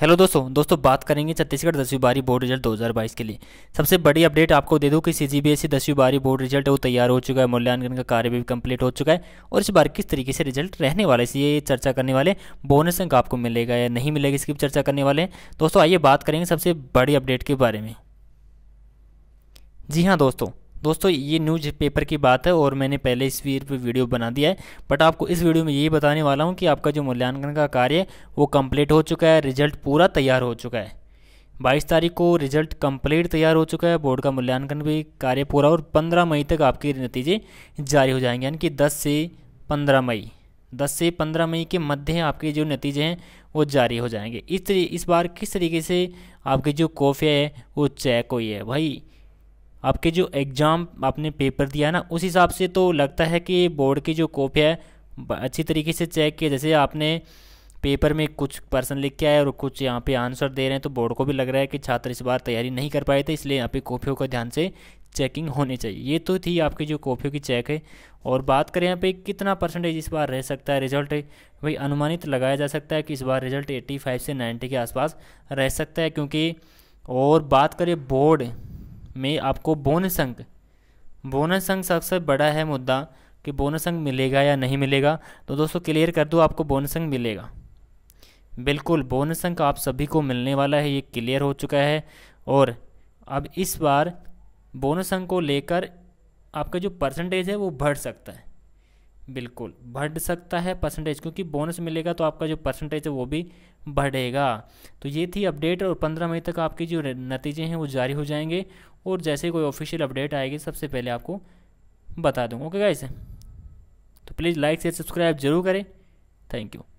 hello दोस्तों दोस्तों बात करेंगे छत्तीसगढ़ दसवीं बारी बोर्ड रिजल्ट 2022 के लिए सबसे बड़ी अपडेट आपको दे दूं कि सी जी बी एस सी दसवीं बारी बोर्ड रिजल्ट वो तैयार हो चुका है मूल्यांकन का कार्य भी कंप्लीट हो चुका है और इस बार किस तरीके से रिजल्ट रहने वाला है ये चर्चा करने वाले बोनस अंक आपको मिलेगा या नहीं मिलेगा इसकी चर्चा करने वाले दोस्तों आइए बात करेंगे सबसे बड़ी अपडेट के बारे में जी हाँ दोस्तों दोस्तों ये न्यूज पेपर की बात है और मैंने पहले इस वीर वीडियो बना दिया है बट आपको इस वीडियो में यही बताने वाला हूँ कि आपका जो मूल्यांकन का कार्य है वो कम्प्लीट हो चुका है रिजल्ट पूरा तैयार हो चुका है 22 तारीख को रिजल्ट कंप्लीट तैयार हो चुका है बोर्ड का मूल्यांकन भी कार्य पूरा और 15 मई तक आपके नतीजे जारी हो जाएंगे यानी कि 10 से 15 मई 10 से 15 मई के मध्य आपके जो नतीजे हैं वो जारी हो जाएंगे इस इस बार किस तरीके से आपकी जो कॉफिया है वो चेक हुई है भाई आपके जो एग्ज़ाम आपने पेपर दिया ना उस हिसाब से तो लगता है कि बोर्ड की जो कॉपी है अच्छी तरीके से चेक किया जैसे आपने पेपर में कुछ पर्सन लिख के आए और कुछ यहाँ पे आंसर दे रहे हैं तो बोर्ड को भी लग रहा है कि छात्र इस बार तैयारी नहीं कर पाए थे इसलिए यहाँ पे कॉपियों का ध्यान से चेकिंग होनी चाहिए ये तो थी आपकी जो कॉपियों की चेक है और बात करें यहाँ पे कितना परसेंटेज इस बार रह सकता है रिजल्ट भाई अनुमानित लगाया जा सकता है कि इस बार रिजल्ट एट्टी फाइव से नाइन्टी के आसपास रह सकता है क्योंकि और बात करें बोर्ड में आपको बोनस अंक बोनस अंक सबसे बड़ा है मुद्दा कि बोनस अंक मिलेगा या नहीं मिलेगा तो दोस्तों क्लियर कर दो आपको बोनस अंक मिलेगा बिल्कुल बोनस अंक आप सभी को मिलने वाला है ये क्लियर हो चुका है और अब इस बार बोनस अंक को लेकर आपका जो परसेंटेज है वो बढ़ सकता है बिल्कुल बढ़ सकता है परसेंटेज क्योंकि बोनस मिलेगा तो आपका जो परसेंटेज है वो भी बढ़ेगा तो ये थी अपडेट और पंद्रह मई तक आपके जो नतीजे हैं वो जारी हो जाएंगे और जैसे कोई ऑफिशियल अपडेट आएगी सबसे पहले आपको बता दूँ ओके गाइस तो प्लीज़ लाइक शेयर सब्सक्राइब जरूर करें थैंक यू